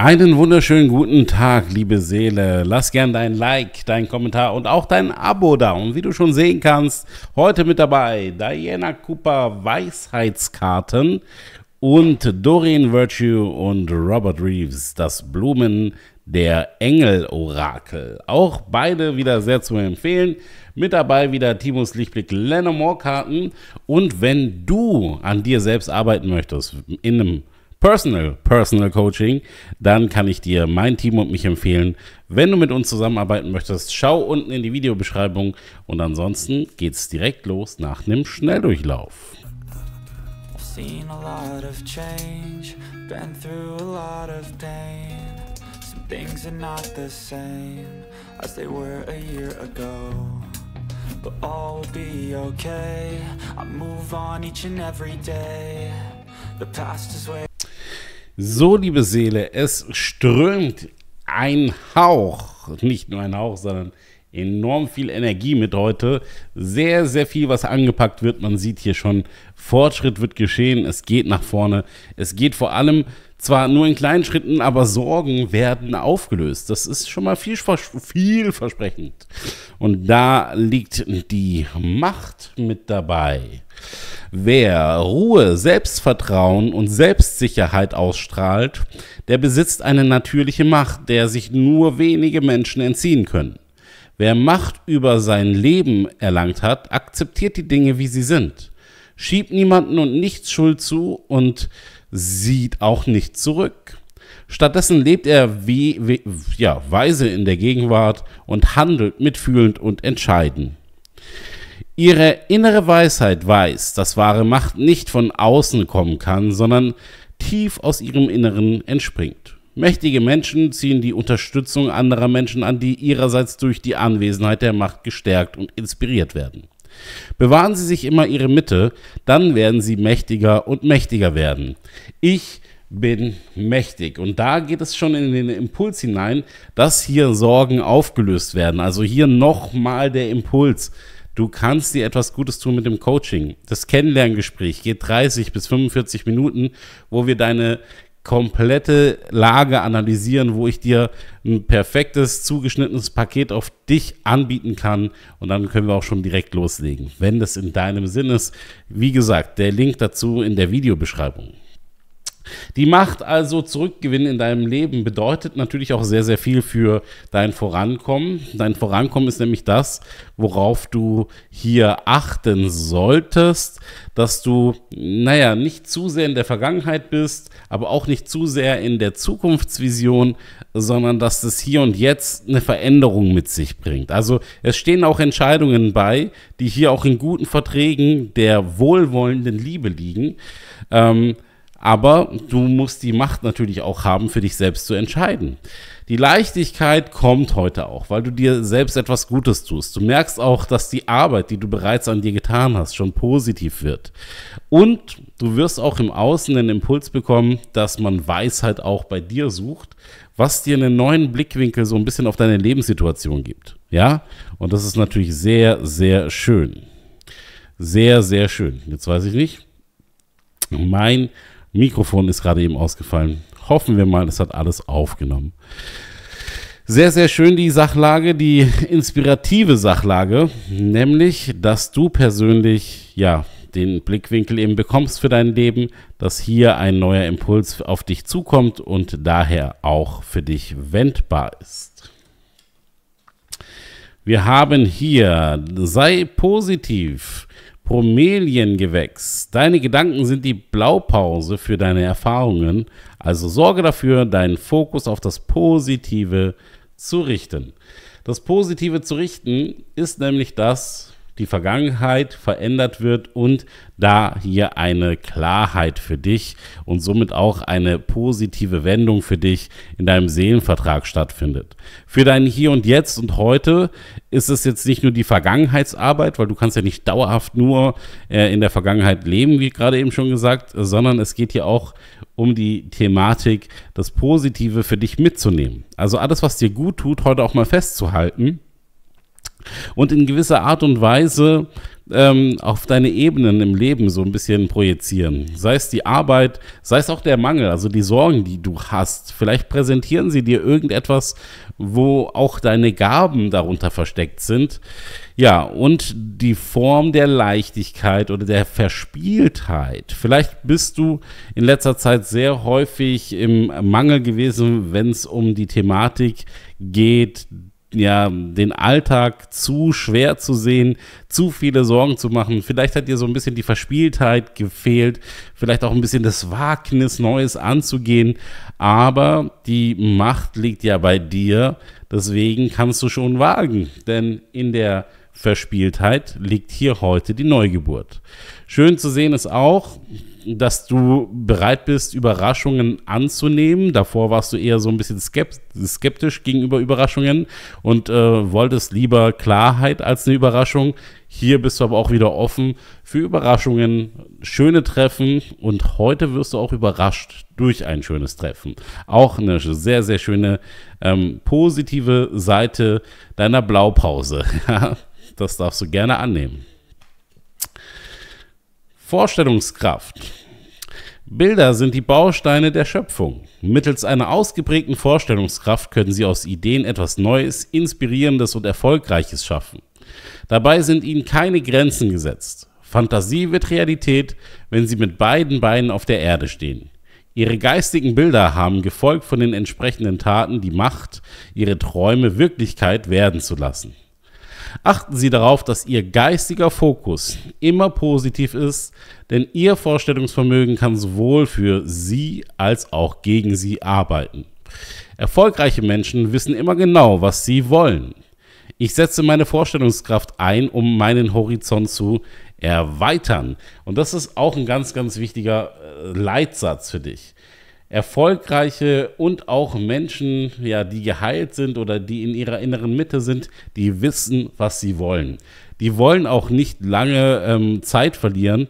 Einen wunderschönen guten Tag, liebe Seele. Lass gern dein Like, dein Kommentar und auch dein Abo da. Und wie du schon sehen kannst, heute mit dabei Diana Cooper Weisheitskarten und Doreen Virtue und Robert Reeves, das Blumen der Engel-Orakel. Auch beide wieder sehr zu empfehlen. Mit dabei wieder Timus Lichtblick Lennon Moore karten Und wenn du an dir selbst arbeiten möchtest, in einem Personal, Personal Coaching, dann kann ich dir mein Team und mich empfehlen. Wenn du mit uns zusammenarbeiten möchtest, schau unten in die Videobeschreibung und ansonsten geht's direkt los nach einem Schnelldurchlauf. I've seen a lot of change, been through a lot of pain. Some things are not the same as they were a year ago. But all will be okay. I move on each and every day. The past is way so, liebe Seele, es strömt ein Hauch, nicht nur ein Hauch, sondern enorm viel Energie mit heute. Sehr, sehr viel, was angepackt wird. Man sieht hier schon, Fortschritt wird geschehen. Es geht nach vorne. Es geht vor allem zwar nur in kleinen Schritten, aber Sorgen werden aufgelöst. Das ist schon mal vielvers vielversprechend. Und da liegt die Macht mit dabei. Wer Ruhe, Selbstvertrauen und Selbstsicherheit ausstrahlt, der besitzt eine natürliche Macht, der sich nur wenige Menschen entziehen können. Wer Macht über sein Leben erlangt hat, akzeptiert die Dinge, wie sie sind, schiebt niemanden und nichts Schuld zu und sieht auch nicht zurück. Stattdessen lebt er wie, wie ja, weise in der Gegenwart und handelt mitfühlend und entscheidend. Ihre innere Weisheit weiß, dass wahre Macht nicht von außen kommen kann, sondern tief aus ihrem Inneren entspringt. Mächtige Menschen ziehen die Unterstützung anderer Menschen an, die ihrerseits durch die Anwesenheit der Macht gestärkt und inspiriert werden. Bewahren Sie sich immer Ihre Mitte, dann werden Sie mächtiger und mächtiger werden. Ich bin mächtig. Und da geht es schon in den Impuls hinein, dass hier Sorgen aufgelöst werden. Also hier nochmal der Impuls. Du kannst dir etwas Gutes tun mit dem Coaching. Das Kennenlerngespräch geht 30 bis 45 Minuten, wo wir deine komplette Lage analysieren, wo ich dir ein perfektes, zugeschnittenes Paket auf dich anbieten kann. Und dann können wir auch schon direkt loslegen, wenn das in deinem Sinn ist. Wie gesagt, der Link dazu in der Videobeschreibung. Die Macht also zurückgewinnen in deinem Leben bedeutet natürlich auch sehr, sehr viel für dein Vorankommen. Dein Vorankommen ist nämlich das, worauf du hier achten solltest, dass du, naja, nicht zu sehr in der Vergangenheit bist, aber auch nicht zu sehr in der Zukunftsvision, sondern dass das hier und jetzt eine Veränderung mit sich bringt. Also es stehen auch Entscheidungen bei, die hier auch in guten Verträgen der wohlwollenden Liebe liegen. Ähm, aber du musst die Macht natürlich auch haben, für dich selbst zu entscheiden. Die Leichtigkeit kommt heute auch, weil du dir selbst etwas Gutes tust. Du merkst auch, dass die Arbeit, die du bereits an dir getan hast, schon positiv wird. Und du wirst auch im Außen den Impuls bekommen, dass man Weisheit auch bei dir sucht, was dir einen neuen Blickwinkel so ein bisschen auf deine Lebenssituation gibt. Ja? Und das ist natürlich sehr, sehr schön. Sehr, sehr schön. Jetzt weiß ich nicht. Mein Mikrofon ist gerade eben ausgefallen. Hoffen wir mal, es hat alles aufgenommen. Sehr, sehr schön die Sachlage, die inspirative Sachlage, nämlich, dass du persönlich, ja, den Blickwinkel eben bekommst für dein Leben, dass hier ein neuer Impuls auf dich zukommt und daher auch für dich wendbar ist. Wir haben hier, sei positiv. Bromeliengewächs. Deine Gedanken sind die Blaupause für deine Erfahrungen, also sorge dafür, deinen Fokus auf das Positive zu richten. Das Positive zu richten ist nämlich das, die Vergangenheit verändert wird und da hier eine Klarheit für dich und somit auch eine positive Wendung für dich in deinem Seelenvertrag stattfindet. Für dein Hier und Jetzt und heute ist es jetzt nicht nur die Vergangenheitsarbeit, weil du kannst ja nicht dauerhaft nur äh, in der Vergangenheit leben, wie gerade eben schon gesagt, sondern es geht hier auch um die Thematik, das Positive für dich mitzunehmen. Also alles, was dir gut tut, heute auch mal festzuhalten und in gewisser Art und Weise ähm, auf deine Ebenen im Leben so ein bisschen projizieren. Sei es die Arbeit, sei es auch der Mangel, also die Sorgen, die du hast. Vielleicht präsentieren sie dir irgendetwas, wo auch deine Gaben darunter versteckt sind. Ja, und die Form der Leichtigkeit oder der Verspieltheit. Vielleicht bist du in letzter Zeit sehr häufig im Mangel gewesen, wenn es um die Thematik geht, ja, den Alltag zu schwer zu sehen, zu viele Sorgen zu machen. Vielleicht hat dir so ein bisschen die Verspieltheit gefehlt, vielleicht auch ein bisschen das Wagnis, Neues anzugehen. Aber die Macht liegt ja bei dir. Deswegen kannst du schon wagen. Denn in der Verspieltheit liegt hier heute die Neugeburt. Schön zu sehen ist auch, dass du bereit bist, Überraschungen anzunehmen. Davor warst du eher so ein bisschen skeptisch gegenüber Überraschungen und äh, wolltest lieber Klarheit als eine Überraschung. Hier bist du aber auch wieder offen für Überraschungen, schöne Treffen und heute wirst du auch überrascht durch ein schönes Treffen. Auch eine sehr, sehr schöne ähm, positive Seite deiner Blaupause. das darfst du gerne annehmen. Vorstellungskraft. Bilder sind die Bausteine der Schöpfung. Mittels einer ausgeprägten Vorstellungskraft können Sie aus Ideen etwas Neues, Inspirierendes und Erfolgreiches schaffen. Dabei sind Ihnen keine Grenzen gesetzt. Fantasie wird Realität, wenn Sie mit beiden Beinen auf der Erde stehen. Ihre geistigen Bilder haben gefolgt von den entsprechenden Taten die Macht, Ihre Träume Wirklichkeit werden zu lassen. Achten Sie darauf, dass Ihr geistiger Fokus immer positiv ist, denn Ihr Vorstellungsvermögen kann sowohl für Sie als auch gegen Sie arbeiten. Erfolgreiche Menschen wissen immer genau, was sie wollen. Ich setze meine Vorstellungskraft ein, um meinen Horizont zu erweitern. Und das ist auch ein ganz, ganz wichtiger äh, Leitsatz für dich erfolgreiche und auch Menschen, ja, die geheilt sind oder die in ihrer inneren Mitte sind, die wissen, was sie wollen. Die wollen auch nicht lange ähm, Zeit verlieren.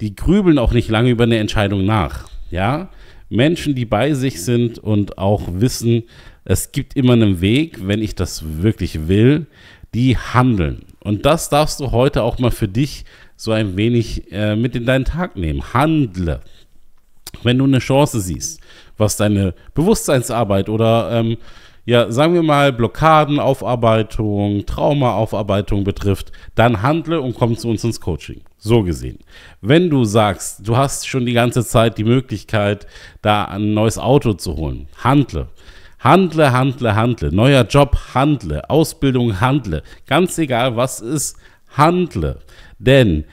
Die grübeln auch nicht lange über eine Entscheidung nach. Ja, Menschen, die bei sich sind und auch wissen, es gibt immer einen Weg, wenn ich das wirklich will, die handeln. Und das darfst du heute auch mal für dich so ein wenig äh, mit in deinen Tag nehmen. Handle wenn du eine Chance siehst, was deine Bewusstseinsarbeit oder ähm, ja, sagen wir mal, Blockadenaufarbeitung, Traumaaufarbeitung betrifft, dann handle und komm zu uns ins Coaching. So gesehen. Wenn du sagst, du hast schon die ganze Zeit die Möglichkeit, da ein neues Auto zu holen, handle. Handle, handle, handle. Neuer Job, handle. Ausbildung, handle. Ganz egal, was ist, handle. Denn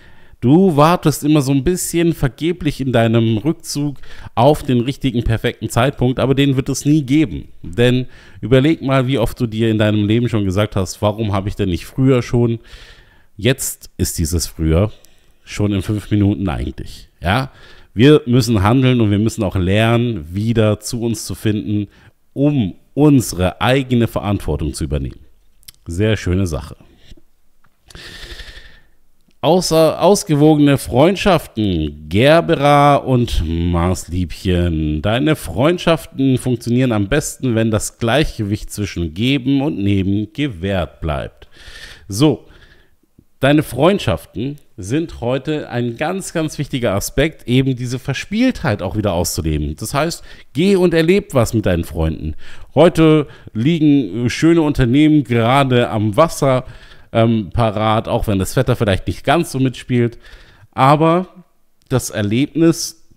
Du wartest immer so ein bisschen vergeblich in deinem Rückzug auf den richtigen, perfekten Zeitpunkt, aber den wird es nie geben. Denn überleg mal, wie oft du dir in deinem Leben schon gesagt hast, warum habe ich denn nicht früher schon? Jetzt ist dieses früher schon in fünf Minuten eigentlich. Ja, wir müssen handeln und wir müssen auch lernen, wieder zu uns zu finden, um unsere eigene Verantwortung zu übernehmen. Sehr schöne Sache außer ausgewogene Freundschaften. Gerbera und Marsliebchen. Deine Freundschaften funktionieren am besten, wenn das Gleichgewicht zwischen Geben und Nehmen gewährt bleibt. So, deine Freundschaften sind heute ein ganz, ganz wichtiger Aspekt, eben diese Verspieltheit auch wieder auszuleben. Das heißt, geh und erleb was mit deinen Freunden. Heute liegen schöne Unternehmen gerade am Wasser ähm, parat, auch wenn das Wetter vielleicht nicht ganz so mitspielt. Aber das Erlebnis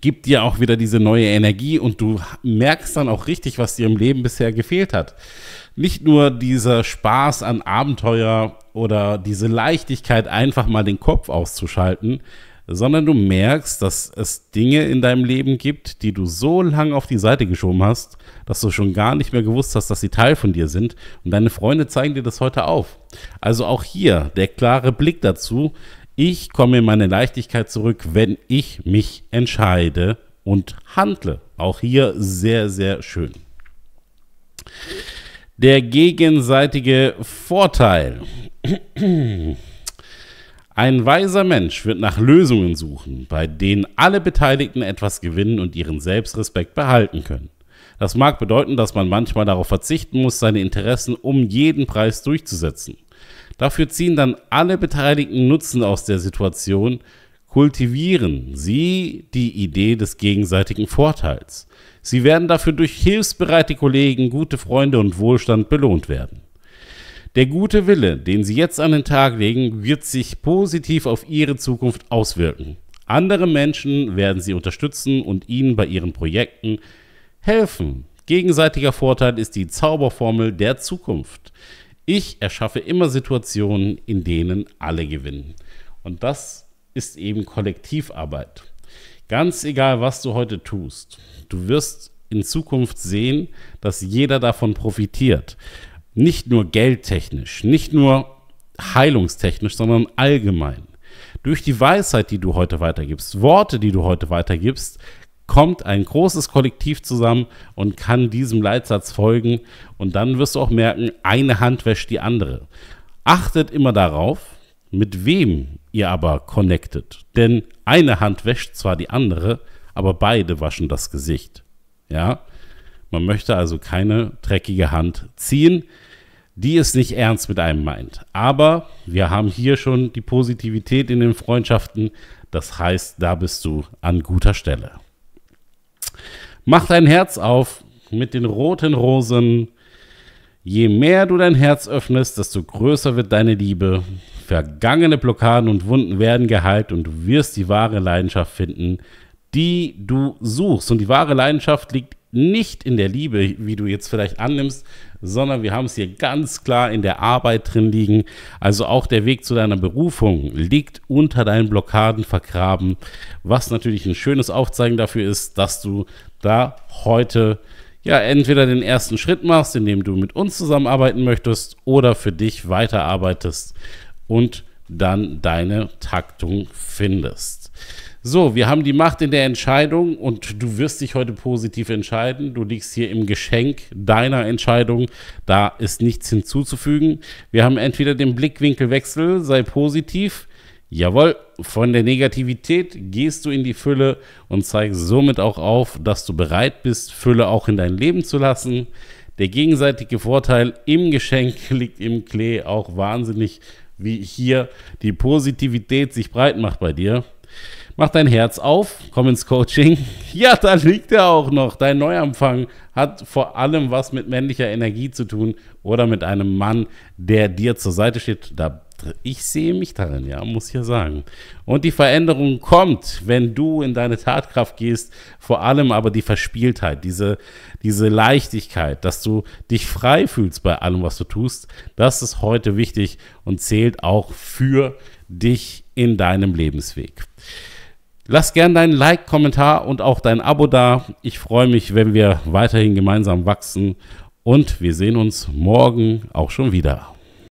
gibt dir auch wieder diese neue Energie und du merkst dann auch richtig, was dir im Leben bisher gefehlt hat. Nicht nur dieser Spaß an Abenteuer oder diese Leichtigkeit, einfach mal den Kopf auszuschalten, sondern du merkst, dass es Dinge in deinem Leben gibt, die du so lange auf die Seite geschoben hast, dass du schon gar nicht mehr gewusst hast, dass sie Teil von dir sind. Und deine Freunde zeigen dir das heute auf. Also auch hier der klare Blick dazu. Ich komme in meine Leichtigkeit zurück, wenn ich mich entscheide und handle. Auch hier sehr, sehr schön. Der gegenseitige Vorteil. Ein weiser Mensch wird nach Lösungen suchen, bei denen alle Beteiligten etwas gewinnen und ihren Selbstrespekt behalten können. Das mag bedeuten, dass man manchmal darauf verzichten muss, seine Interessen um jeden Preis durchzusetzen. Dafür ziehen dann alle Beteiligten Nutzen aus der Situation, kultivieren sie die Idee des gegenseitigen Vorteils. Sie werden dafür durch hilfsbereite Kollegen, gute Freunde und Wohlstand belohnt werden. Der gute Wille, den Sie jetzt an den Tag legen, wird sich positiv auf Ihre Zukunft auswirken. Andere Menschen werden Sie unterstützen und Ihnen bei Ihren Projekten helfen. Gegenseitiger Vorteil ist die Zauberformel der Zukunft. Ich erschaffe immer Situationen, in denen alle gewinnen. Und das ist eben Kollektivarbeit. Ganz egal, was du heute tust, du wirst in Zukunft sehen, dass jeder davon profitiert. Nicht nur geldtechnisch, nicht nur heilungstechnisch, sondern allgemein. Durch die Weisheit, die du heute weitergibst, Worte, die du heute weitergibst, kommt ein großes Kollektiv zusammen und kann diesem Leitsatz folgen. Und dann wirst du auch merken, eine Hand wäscht die andere. Achtet immer darauf, mit wem ihr aber connectet. Denn eine Hand wäscht zwar die andere, aber beide waschen das Gesicht. Ja? Man möchte also keine dreckige Hand ziehen die es nicht ernst mit einem meint. Aber wir haben hier schon die Positivität in den Freundschaften. Das heißt, da bist du an guter Stelle. Mach dein Herz auf mit den roten Rosen. Je mehr du dein Herz öffnest, desto größer wird deine Liebe. Vergangene Blockaden und Wunden werden geheilt und du wirst die wahre Leidenschaft finden, die du suchst. Und die wahre Leidenschaft liegt nicht in der Liebe, wie du jetzt vielleicht annimmst, sondern wir haben es hier ganz klar in der Arbeit drin liegen. Also auch der Weg zu deiner Berufung liegt unter deinen Blockaden vergraben, was natürlich ein schönes Aufzeigen dafür ist, dass du da heute ja entweder den ersten Schritt machst, indem du mit uns zusammenarbeiten möchtest oder für dich weiterarbeitest und dann deine Taktung findest. So, wir haben die Macht in der Entscheidung und du wirst dich heute positiv entscheiden. Du liegst hier im Geschenk deiner Entscheidung. Da ist nichts hinzuzufügen. Wir haben entweder den Blickwinkelwechsel, sei positiv. Jawohl, von der Negativität gehst du in die Fülle und zeigst somit auch auf, dass du bereit bist, Fülle auch in dein Leben zu lassen. Der gegenseitige Vorteil im Geschenk liegt im Klee auch wahnsinnig, wie hier die Positivität sich breit macht bei dir. Mach dein Herz auf, komm ins Coaching. Ja, da liegt er auch noch. Dein Neuanfang hat vor allem was mit männlicher Energie zu tun oder mit einem Mann, der dir zur Seite steht. Da, ich sehe mich darin, ja, muss ich ja sagen. Und die Veränderung kommt, wenn du in deine Tatkraft gehst, vor allem aber die Verspieltheit, diese, diese Leichtigkeit, dass du dich frei fühlst bei allem, was du tust. Das ist heute wichtig und zählt auch für dich in deinem Lebensweg. Lass gern deinen Like, Kommentar und auch dein Abo da. Ich freue mich, wenn wir weiterhin gemeinsam wachsen. Und wir sehen uns morgen auch schon wieder.